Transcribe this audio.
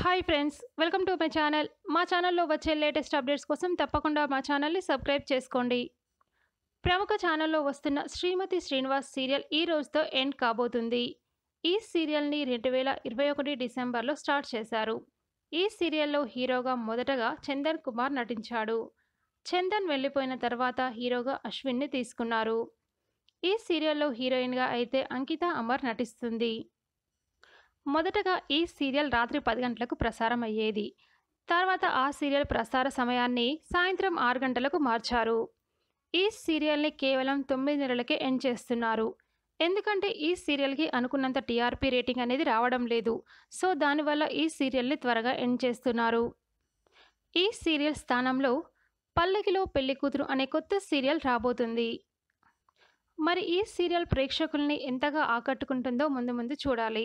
hi friends welcome to my channel మా ఛానల్లో వచ్చే లేటెస్ట్ అప్డేట్స్ కోసం తప్పకుండా మా ఛానల్ని సబ్స్క్రైబ్ చేసుకోండి ప్రముఖ ఛానల్లో వస్తున్న శ్రీమతి శ్రీనివాస్ సీరియల్ ఈ రోజుతో ఎండ్ కాబోతుంది ఈ సీరియల్ని రెండు వేల ఇరవై ఒకటి డిసెంబర్లో స్టార్ట్ చేశారు ఈ సీరియల్లో హీరోగా మొదటగా చందన్ కుమార్ నటించాడు చందన్ వెళ్ళిపోయిన తర్వాత హీరోగా అశ్విన్ని తీసుకున్నారు ఈ సీరియల్లో హీరోయిన్గా అయితే అంకిత అమర్ నటిస్తుంది మొదటగా ఈ సీరియల్ రాత్రి పది గంటలకు ప్రసారం అయ్యేది తర్వాత ఆ సీరియల్ ప్రసార సమయాన్ని సాయంత్రం ఆరు గంటలకు మార్చారు ఈ సీరియల్ని కేవలం తొమ్మిది నెలలకే ఎండ్ చేస్తున్నారు ఎందుకంటే ఈ సీరియల్కి అనుకున్నంత టీఆర్పీ రేటింగ్ అనేది రావడం లేదు సో దానివల్ల ఈ సీరియల్ని త్వరగా ఎండ్ చేస్తున్నారు ఈ సీరియల్ స్థానంలో పల్లకిలో కూతురు అనే కొత్త సీరియల్ రాబోతుంది మరి ఈ సీరియల్ ప్రేక్షకుల్ని ఎంతగా ఆకట్టుకుంటుందో ముందు ముందు చూడాలి